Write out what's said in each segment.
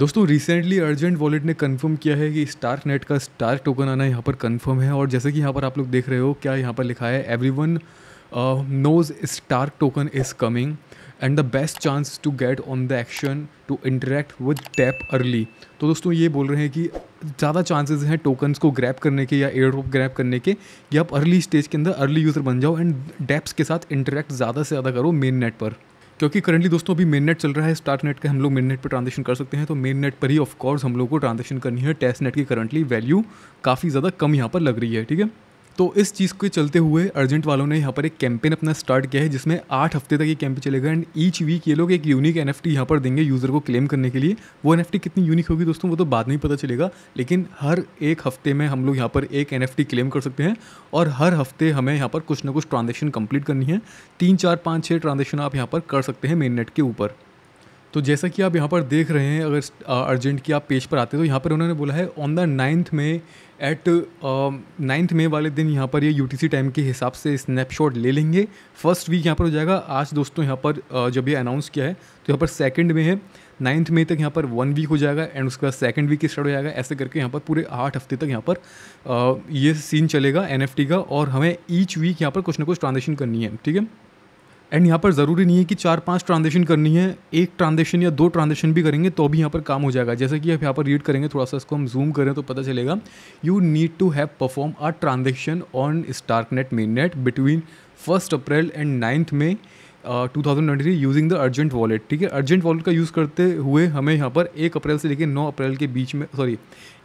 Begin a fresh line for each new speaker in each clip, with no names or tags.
दोस्तों recently Argent wallet ने confirm किया है कि स्टार्क नेट का स्टार टोकन आना यहाँ पर कंफर्म है और जैसे कि यहाँ पर आप लोग देख रहे हो क्या यहाँ पर लिखा है everyone knows Stark token is coming and the best chance to get on the action to interact with tap early तो दोस्तों ये बोल रहे हैं कि ज़्यादा चांसेस हैं टोकन्स को ग्रैप करने के या एयर ड्रॉप ग्रैप करने के कि आप अर्ली स्टेज के अंदर अर्ली यूज़र बन जाओ एंड डैप्स के साथ इंटरेक्ट ज़्यादा से ज़्यादा करो मेन नेट पर क्योंकि करंटली दोस्तों अभी मेन नेट चल रहा है स्टार्ट नेट का हम लोग मेन नेट पर ट्रांजेक्शन कर सकते हैं तो मेन नेट पर ही ऑफकोर्स हम लोग को ट्रांजेक्शन करनी है टेस्ट नेट की करंटली वैल्यू काफ़ी ज़्यादा कम यहाँ पर लग रही है ठीक है तो इस चीज़ के चलते हुए अर्जेंट वालों ने यहाँ पर एक कैंपेन अपना स्टार्ट किया है जिसमें आठ हफ्ते तक ये कैंपेन चलेगा एंड ईच वीक ये लोग एक यूनिक एन एफ यहाँ पर देंगे यूज़र को क्लेम करने के लिए वो एन कितनी यूनिक होगी दोस्तों वो तो बाद में ही पता चलेगा लेकिन हर एक हफ्ते में हम लोग यहाँ पर एक एन क्लेम कर सकते हैं और हर हफ्ते हमें यहाँ पर कुछ ना कुछ ट्रांजेक्शन कम्प्लीट करनी है तीन चार पाँच छः ट्रांजेक्शन आप यहाँ पर कर सकते हैं मेन नेट के ऊपर तो जैसा कि आप यहाँ पर देख रहे हैं अगर अर्जेंट की आप पेज पर आते हैं तो यहाँ पर उन्होंने बोला है on the ninth May at ninth May वाले दिन यहाँ पर ये यू टाइम के हिसाब से स्नैपशॉट ले लेंगे फर्स्ट वीक यहाँ पर हो जाएगा आज दोस्तों यहाँ पर uh, जब ये अनाउंस किया है तो यहाँ पर सेकेंड में है नाइन्थ मे तक यहाँ पर वन वीक हो जाएगा एंड उसके बाद सेकेंड वीक स्टार्ट हो जाएगा ऐसे करके यहाँ पर पूरे आठ हफ्ते तक यहाँ पर uh, ये सीन चलेगा एन का और हमें ईच वीक यहाँ पर कुछ ना कुछ ट्रांजेक्शन करनी है ठीक है एंड यहाँ पर ज़रूरी नहीं है कि चार पांच ट्रांजेक्शन करनी है एक ट्रांजेक्शन या दो ट्रांजेक्शन भी करेंगे तो भी यहाँ पर काम हो जाएगा जैसे कि आप यहाँ पर रीड करेंगे थोड़ा सा इसको हम जूम करें तो पता चलेगा you need to have perform a transaction on StarkNet mainnet between first April and ninth May two thousand twenty three using the Argent wallet ठीक है अर्जेंट वॉलेट का यूज़ करते हुए हमें यहाँ पर एक अप्रैल से लेकर नौ अप्रैल के बीच में सॉरी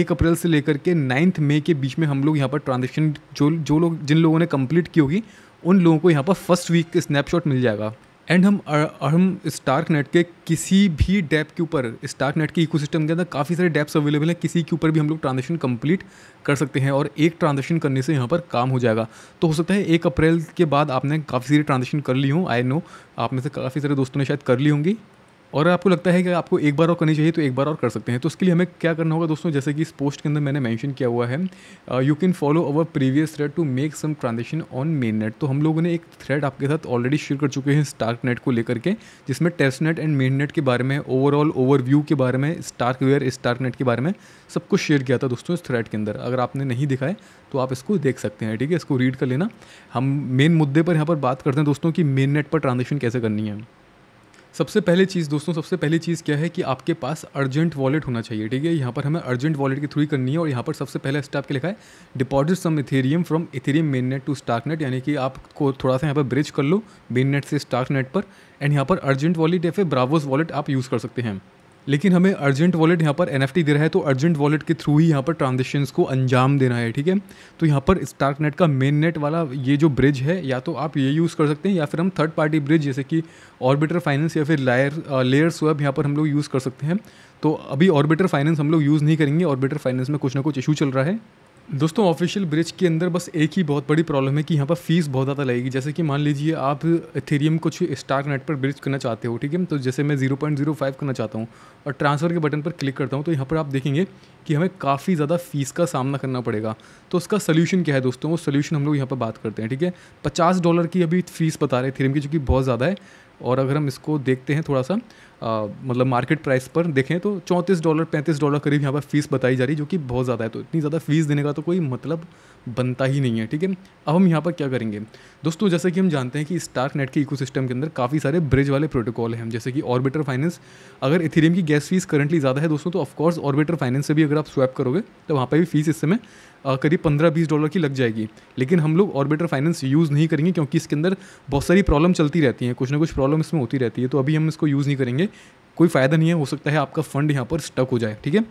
एक अप्रैल से लेकर के नाइन्थ मई के बीच में हम लोग यहाँ पर ट्रांजेक्शन जो जो लोग जिन लोगों ने कंप्लीट की होगी उन लोगों को यहाँ पर फर्स्ट वीक स्नैपशॉट मिल जाएगा एंड हम हम स्टार्क नेट के किसी भी डैप के ऊपर स्टार्क नेट के इकोसिस्टम के अंदर काफ़ी सारे डैप्स अवेलेबल हैं किसी के ऊपर भी हम लोग ट्रांजेक्शन कंप्लीट कर सकते हैं और एक ट्रांजेक्शन करने से यहाँ पर काम हो जाएगा तो हो सकता है एक अप्रैल के बाद आपने काफ़ी सारी ट्रांजेक्शन कर ली हूँ आई नो आप में से काफ़ी सारे दोस्तों ने शायद कर ली होंगी और आपको लगता है कि आपको एक बार और करनी चाहिए तो एक बार और कर सकते हैं तो उसके लिए हमें क्या करना होगा दोस्तों जैसे कि इस पोस्ट के अंदर मैंने मेंशन किया हुआ है you can follow our previous thread to make some transaction on mainnet तो हम लोगों ने एक थ्रेड आपके साथ ऑलरेडी शेयर कर चुके हैं स्टार्क नेट को लेकर के जिसमें testnet and mainnet के बारे में ओवरऑल ओवरव्यू के बारे में स्टार्क वेयर स्टार्क नेट के बारे में सब कुछ शेयर किया था दोस्तों इस थ्रेड के अंदर अगर आपने नहीं दिखाए तो आप इसको देख सकते हैं ठीक है इसको रीड कर लेना हम मेन मुद्दे पर यहाँ पर बात करते हैं दोस्तों की मेन नेट पर ट्रांजेक्शन कैसे करनी है सबसे पहले चीज़ दोस्तों सबसे पहली चीज़ क्या है कि आपके पास अर्जेंट वॉलेट होना चाहिए ठीक है यहाँ पर हमें अर्जेंट वॉलेट के थ्रू करनी है और यहाँ पर सबसे पहला स्टेप के लिखा है deposit some Ethereum from Ethereum mainnet to StarkNet यानी कि आपको थोड़ा सा यहाँ पर ब्रिज कर लो मेन नेट से स्टार्क नेट पर एंड यहाँ पर अर्जेंट वॉलेट या फिर ब्रावोज वॉलेट आप यूज़ कर सकते हैं लेकिन हमें अर्जेंट वॉलेट यहाँ पर एन दे रहा है तो अर्जेंट वॉलेट के थ्रू ही यहाँ पर ट्रांजेक्शन को अंजाम देना है ठीक है तो यहाँ पर स्टार्क नेट का मेन नेट वाला ये जो ब्रिज है या तो आप ये यूज़ कर सकते हैं या फिर हम थर्ड पार्टी ब्रिज जैसे कि ऑर्बिटर फाइनेंस या फिर लायर लेयर स्वैप यहाँ पर हम लोग यूज़ कर सकते हैं तो अभी ऑर्बिटर फाइनेंस हम लोग यूज़ नहीं करेंगे ऑर्बिटर फाइनेंस में कुछ ना कुछ इशू चल रहा है दोस्तों ऑफिशियल ब्रिज के अंदर बस एक ही बहुत बड़ी प्रॉब्लम है कि यहाँ पर फीस बहुत ज़्यादा लगेगी जैसे कि मान लीजिए आप इथेरियम कुछ स्टार्क नेट पर ब्रिज करना चाहते हो ठीक है तो जैसे मैं 0.05 करना चाहता हूँ और ट्रांसफ़र के बटन पर क्लिक करता हूँ तो यहाँ पर आप देखेंगे कि हमें काफ़ी ज़्यादा फीस का सामना करना पड़ेगा तो उसका सोल्यूशन क्या है दोस्तों वो सोल्यूशन हम लोग यहाँ पर बात करते हैं ठीक है पचास डॉलर की अभी फीस बता रहे हैं इथेरियम की जो कि बहुत ज़्यादा है और अगर हम इसको देखते हैं थोड़ा सा मतलब मार्केट प्राइस पर देखें तो चौंतीस डॉलर पैंतीस डॉलर करीब यहाँ पर फ़ीस बताई जा रही है जो कि बहुत ज़्यादा है तो इतनी ज़्यादा फ़ीस देने का तो कोई मतलब बनता ही नहीं है ठीक है अब हम यहाँ पर क्या करेंगे दोस्तों जैसे कि हम जानते हैं कि स्टार्क नेट के इकोसिस्टम के अंदर काफ़ी सारे ब्रिज वाले प्रोटोकॉल हैं जैसे कि ऑर्बिटर फाइनेंस अगर इथेरियम की गैस फीस करंटली ज़्यादा है दोस्तों तो ऑफकोर्स ऑर्बिटर फाइनेंस से भी अगर आप स्वैप करोगे तो वहाँ पर भी फीस इस समय करीब पंद्रह बीस डॉलर की लग जाएगी लेकिन हम लोग ऑर्बिटर फाइनेंस यूज़ नहीं करेंगे क्योंकि इसके अंदर बहुत सारी प्रॉब्लम चलती रहती हैं कुछ ना कुछ प्रॉब्लम इसमें होती रहती है तो अभी हम इसको यूज़ नहीं करेंगे कोई फ़ायदा नहीं है हो सकता है आपका फ़ंड यहाँ पर स्टक हो जाए ठीक है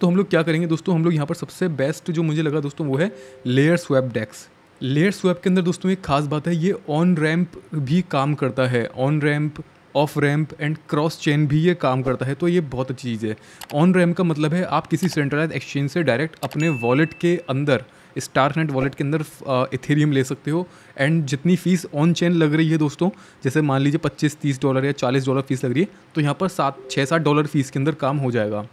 तो हम लोग क्या करेंगे दोस्तों हम लोग यहाँ पर सबसे बेस्ट जो मुझे लगा दोस्तों वो है LayerSwap dex LayerSwap के अंदर दोस्तों एक खास बात है ये ऑन रैम्प भी काम करता है on ramp off ramp and cross chain भी ये काम करता है तो ये बहुत अच्छी चीज़ है ऑन रैम्प का मतलब है आप किसी सेंट्रलाइज एक्सचेंज से डायरेक्ट अपने वॉलेट के अंदर स्टार नेट वॉलेट के अंदर इथेरियम ले सकते हो एंड जितनी फीस ऑन चेन लग रही है दोस्तों जैसे मान लीजिए पच्चीस तीस डॉलर या चालीस डॉलर फीस लग रही है तो यहाँ पर सात छः सात डॉलर फीस के अंदर काम हो जाएगा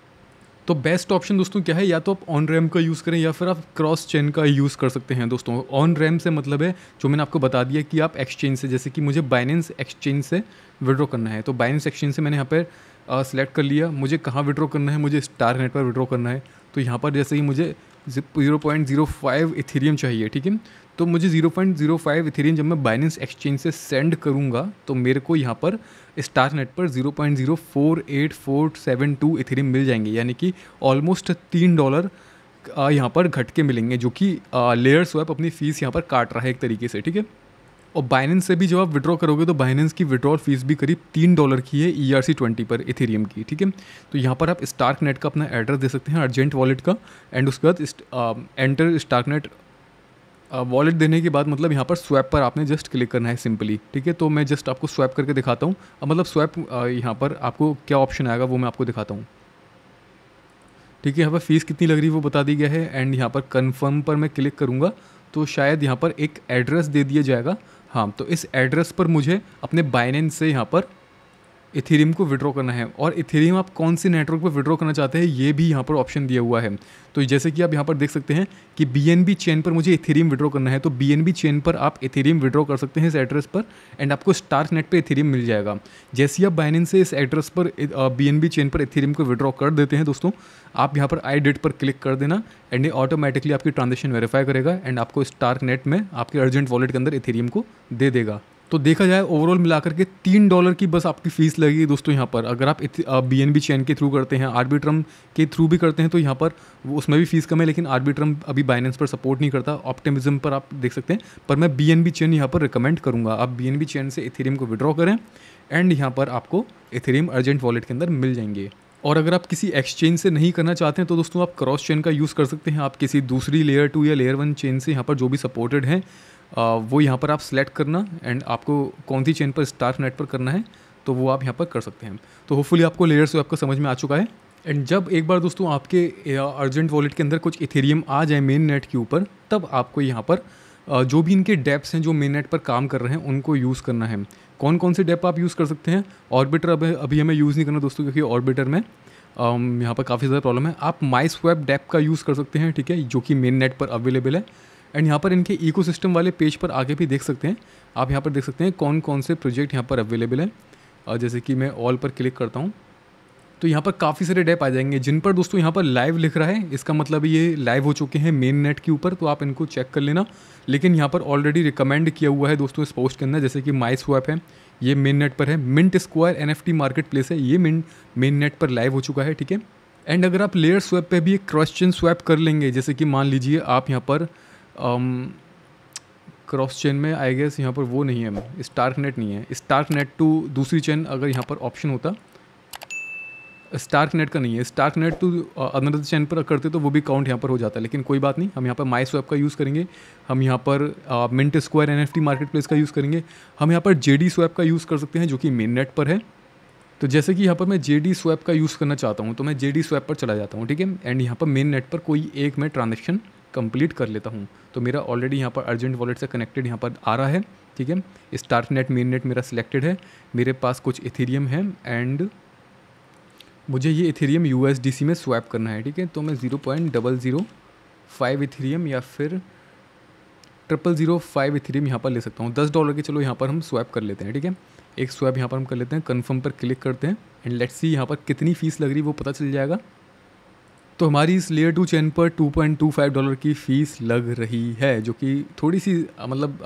तो बेस्ट ऑप्शन दोस्तों क्या है या तो आप ऑन रैम का यूज़ करें या फिर आप क्रॉस चेन का यूज़ कर सकते हैं दोस्तों ऑन रैम से मतलब है जो मैंने आपको बता दिया कि आप एक्सचेंज से जैसे कि मुझे बाइनेंस एक्सचेंज से विड्रॉ करना है तो बाइनेंस एक्सचेंज से मैंने यहाँ पर सेलेक्ट कर लिया मुझे कहाँ विड्रॉ करना है मुझे स्टार नेट पर विड्रॉ करना है तो यहाँ पर जैसे ही मुझे zero point zero five Ethereum चाहिए ठीक है तो मुझे zero point zero five Ethereum जब मैं बाइनेंस एक्सचेंज से सेंड करूँगा तो मेरे को यहाँ पर स्टार नेट पर zero point zero four eight four seven two Ethereum मिल जाएंगे यानी कि ऑलमोस्ट तीन डॉलर यहाँ पर घट के मिलेंगे जो कि लेयर्स वेब अपनी फ़ीस यहाँ पर काट रहा है एक तरीके से ठीक है और बाइनेंस से भी जब आप विड्रॉ करोगे तो बाइनेंस की विड्रॉल फीस भी करीब तीन डॉलर की है ई आर सी ट्वेंटी पर इथेरियम की ठीक है तो यहाँ पर आप स्टार्क नेट का अपना एड्रेस दे सकते हैं अर्जेंट वॉलेट का एंड उसके बाद एंटर स्टार्क नेट वॉलेट देने के बाद मतलब यहाँ पर स्वैप पर आपने जस्ट क्लिक करना है सिंपली ठीक है तो मैं जस्ट आपको स्वैप करके दिखाता हूँ अब मतलब स्वैप यहाँ पर आपको क्या ऑप्शन आएगा वो मैं आपको दिखाता हूँ ठीक है यहाँ पर फ़ीस कितनी लग रही है वो बता दी गया है एंड यहाँ पर कन्फर्म पर मैं क्लिक करूँगा तो शायद यहाँ पर एक एड्रेस दे दिया जाएगा हाँ तो इस एड्रेस पर मुझे अपने बाइनेंस से यहाँ पर इथेरियम को विड्रॉ करना है और इथेरियम आप कौन से नेटवर्क पर विड्रॉ करना चाहते हैं ये भी यहाँ पर ऑप्शन दिया हुआ है तो जैसे कि आप यहाँ पर देख सकते हैं कि बी चेन पर मुझे इथेरियम विड्रॉ करना है तो बी चेन पर आप इथेरियम विड्रॉ कर सकते हैं इस एड्रेस पर एंड आपको स्टार्क नेट पर इथेरियम मिल जाएगा जैसे ही आप बाइनिन से इस एड्रेस पर बी चेन पर इथेरियम को विड्रॉ कर देते हैं दोस्तों आप यहाँ पर आई डेट पर क्लिक कर देना एंड ये ऑटोमेटिकली आपकी ट्रांजेक्शन वेरीफाई करेगा एंड आपको स्टार्क नेट में आपके अर्जेंट वॉलेट के अंदर इथेरियम को दे देगा तो देखा जाए ओवरऑल मिलाकर के तीन डॉलर की बस आपकी फ़ीस लगेगी दोस्तों यहाँ पर अगर आप बी एन बी चैन के थ्रू करते हैं आर्बिट्रम के थ्रू भी करते हैं तो यहाँ पर उसमें भी फ़ीस कम है लेकिन आर्बिट्रम अभी बाइनेंस पर सपोर्ट नहीं करता ऑप्टिमिज्म पर आप देख सकते हैं पर मैं बी एन बी चैन यहाँ पर रिकमेंड करूँगा आप बी एन बी चैन से इथेरियम को विड्रॉ करें एंड यहाँ पर आपको इथेरियम अर्जेंट वॉलेट के अंदर मिल जाएंगे और अगर आप किसी एक्सचेंज से नहीं करना चाहते हैं तो दोस्तों आप क्रॉस चेन का यूज़ कर सकते हैं आप किसी दूसरी लेयर टू या लेयर वन चेन से यहाँ पर जो भी सपोर्टेड हैं वो यहाँ पर आप सेलेक्ट करना एंड आपको कौन सी चेन पर स्टार नेट पर करना है तो वो आप यहाँ पर कर सकते हैं तो होपफुली आपको लेयर्स आपका समझ में आ चुका है एंड जब एक बार दोस्तों आपके अर्जेंट वॉलेट के अंदर कुछ इथेरियम आ जाए मेन नेट के ऊपर तब आपको यहाँ पर जो भी इनके डेप्स हैं जो मेन नेट पर काम कर रहे हैं उनको यूज़ करना है कौन कौन से डेप आप यूज़ कर सकते हैं ऑर्बिटर अब अभी हमें यूज़ नहीं करना दोस्तों क्योंकि ऑर्बिटर में यहाँ पर काफ़ी ज़्यादा प्रॉब्लम है आप माई स्वैप डेप का यूज़ कर सकते हैं ठीक है जो कि मेन नेट पर अवेलेबल है एंड यहाँ पर इनके इको वाले पेज पर आगे भी देख सकते हैं आप यहाँ पर देख सकते हैं कौन कौन से प्रोजेक्ट यहाँ पर अवेलेबल हैं जैसे कि मैं ऑल पर क्लिक करता हूँ तो यहाँ पर काफ़ी सारे डेप आ जाएंगे जिन पर दोस्तों यहाँ पर लाइव लिख रहा है इसका मतलब ये लाइव हो चुके हैं मेन नेट के ऊपर तो आप इनको चेक कर लेना लेकिन यहाँ पर ऑलरेडी रिकमेंड किया हुआ है दोस्तों इस पोस्ट के अंदर जैसे कि माई स्वैप है ये मेन नेट पर है Mintsquare an marketplace है ये मेन मेन नेट पर लाइव हो चुका है ठीक है एंड अगर आप लेयर स्वैप पर भी एक क्वेश्चन स्वैप कर लेंगे जैसे कि मान लीजिए आप यहाँ पर क्रॉस um, चेन में आई गेस यहाँ पर वो नहीं है स्टार्क नेट नहीं है स्टार्क नेट टू दूसरी चेन अगर यहाँ पर ऑप्शन होता स्टार्क नेट का नहीं है Starknet to another chain पर करते तो वो भी काउंट यहाँ पर हो जाता है लेकिन कोई बात नहीं हम यहाँ पर माई स्वैप का यूज़ करेंगे हम यहाँ पर Mintsquare an marketplace का यूज़ करेंगे हम यहाँ पर जे डी स्वैप का यूज़ कर सकते हैं जो कि मेन नेट पर है तो जैसे कि यहाँ पर मैं जे डी स्वैप का यूज़ करना चाहता हूँ तो मैं जे डी स्वैप पर चला जाता हूँ ठीक है एंड यहाँ पर मेन नेट पर कोई एक मैं ट्रांजेक्शन कंप्लीट कर लेता हूँ तो मेरा ऑलरेडी यहाँ पर अर्जेंट वॉलेट से कनेक्टेड यहाँ पर आ रहा है ठीक है स्टार्ट नेट मेन नेट मेरा सिलेक्टेड है मेरे पास कुछ इथेरियम है एंड मुझे ये इथेरियम यू में स्वैप करना है ठीक है तो मैं zero point double zero five Ethereum या फिर ट्रिपल ज़ीरो फाइव इथेरियम यहाँ पर ले सकता हूँ दस डॉलर के चलो यहाँ पर हम स्वैप कर लेते हैं ठीक है एक स्वैप यहाँ पर हम कर लेते हैं कन्फर्म पर क्लिक करते हैं एंड लेट्स सी यहाँ पर कितनी फ़ीस लग रही है वो पता चल जाएगा तो हमारी इस लेयर टू चैन पर 2.25 डॉलर की फ़ीस लग रही है जो कि थोड़ी सी मतलब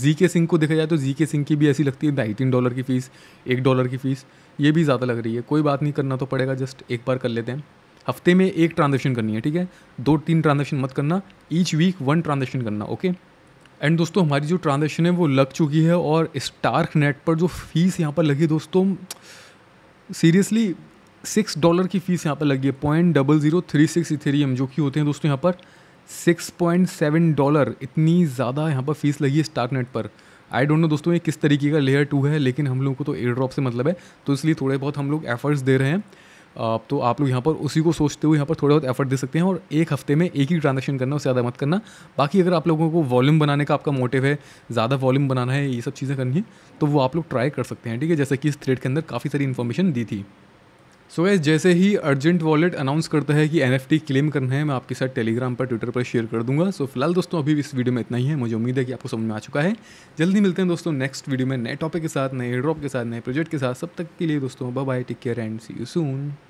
जी के सिंह को देखा जाए तो जी के सिंह की भी ऐसी लगती है नाइनटीन डॉलर की फ़ीस एक डॉलर की फ़ीस ये भी ज़्यादा लग रही है कोई बात नहीं करना तो पड़ेगा जस्ट एक बार कर लेते हैं हफ्ते में एक ट्रांजेक्शन करनी है ठीक है दो तीन ट्रांजेक्शन मत करना ईच वीक वन ट्रांजेक्शन करना ओके एंड दोस्तों हमारी जो ट्रांजेक्शन है वो लग चुकी है और स्टार्क नेट पर जो फीस यहाँ पर लगी दोस्तों सीरियसली सिक्स डॉलर की फीस यहाँ पर लगी है point double zero three six Ethereum जो कि होते हैं दोस्तों यहाँ पर सिक्स पॉइंट सेवन डॉलर इतनी ज़्यादा यहाँ पर फीस लगी है स्टार्क नेट पर आई डोंट नो दोस्तों ये किस तरीके का लेयर टू है लेकिन हम लोगों को तो एयर ड्रॉप से मतलब है तो इसलिए थोड़े बहुत हम लोग एफर्ट्स दे रहे हैं आप तो आप लोग यहाँ पर उसी को सोचते हुए यहाँ पर थोड़ा बहुत एफर्ट दे सकते हैं और एक हफ्ते में एक ही ट्रांजेक्शन करना उससे ज़्यादा मत करना बाकी अगर आप लोगों को वॉल्यूम बनाने का आपका मोटिव है ज़्यादा वॉल्यूम बनाना है ये सब चीज़ें करनी है तो वो आप लोग ट्राई कर सकते हैं ठीक है जैसे कि इस थ्रेड के अंदर काफ़ी सारी इन्फॉर्मेशन दी थी सो so, जैसे ही अर्जेंट वॉलेट अनाउंस करता है कि एन क्लेम करना है मैं आपके साथ टेलीग्राम पर ट्विटर पर शेयर कर दूंगा सो so, फिलहाल दोस्तों अभी इस वीडियो में इतना ही है मुझे उम्मीद है कि आपको समझ में आ चुका है जल्दी मिलते हैं दोस्तों नेक्स्ट वीडियो में नए टॉपिक के साथ नए ड्रॉप के साथ नए प्रोजेक्ट के साथ सब तक के लिए दोस्तों bye take care and see you soon